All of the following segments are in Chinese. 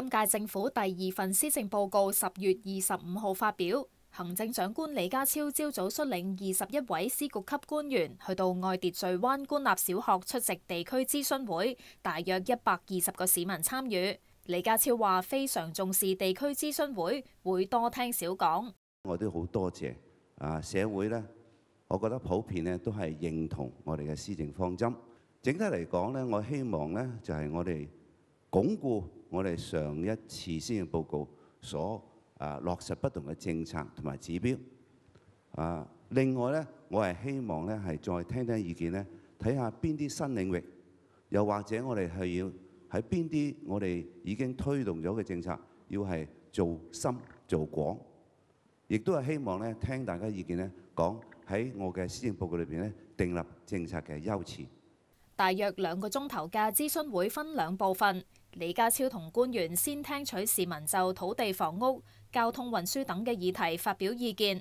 今届政府第二份施政報告十月二十五號發表，行政長官李家超朝早率領二十一位司局級官員去到爱蝶聚灣官立小學出席地區諮詢會，大約一百二十個市民參與。李家超話非常重視地區諮詢會，會多聽少講。我都好多謝啊社會呢，我覺得普遍呢都係認同我哋嘅施政方針。整體嚟講呢，我希望呢就係我哋。鞏固我哋上一次先嘅報告所啊落實不同嘅政策同埋指標啊，另外咧，我係希望咧係再聽聽意見咧，睇下邊啲新領域，又或者我哋係要喺邊啲我哋已經推動咗嘅政策，要係做深做廣，亦都係希望咧聽大家意見咧，講喺我嘅施政報告裏邊咧，訂立政策嘅優先。大約兩個鐘頭嘅諮詢會分兩部分。李家超同官员先听取市民就土地、房屋、交通运输等嘅议题发表意见。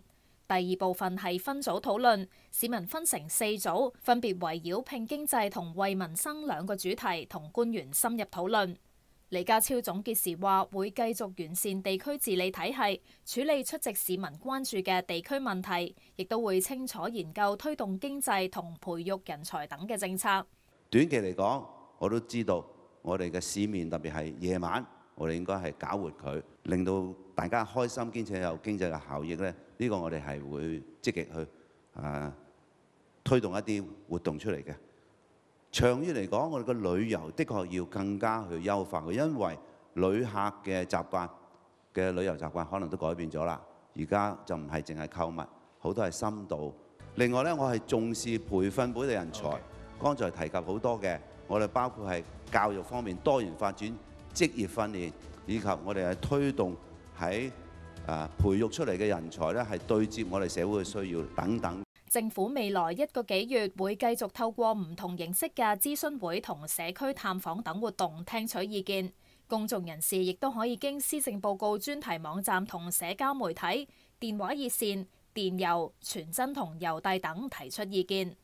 第二部分系分组讨论，市民分成四组，分别围绕拼经济同惠民生两个主题同官员深入讨论。李家超总结时话：，会继续完善地区治理体系，处理出席市民关注嘅地区问题，亦都会清楚研究推动经济同培育人才等嘅政策。短期嚟讲，我都知道。我哋嘅市面特別係夜晚，我哋應該係搞活佢，令到大家開心兼且有經濟嘅效益咧。呢個我哋係會積極去啊推動一啲活動出嚟嘅。長遠嚟講，我哋嘅旅遊的確要更加去優化佢，因為旅客嘅習慣嘅旅遊習慣可能都改變咗啦。而家就唔係淨係購物，好多係深度。另外咧，我係重視培訓本地人才。剛才提及好多嘅。我哋包括係教育方面多元發展、職業訓練，以及我哋係推動喺啊培育出嚟嘅人才咧，係對接我哋社會嘅需要等等。政府未來一個幾月會繼續透過唔同形式嘅諮詢會、同社區探訪等活動聽取意見，公眾人士亦都可以經施政報告專題網站、同社交媒體、電話熱線、電郵、傳真同郵遞等提出意見。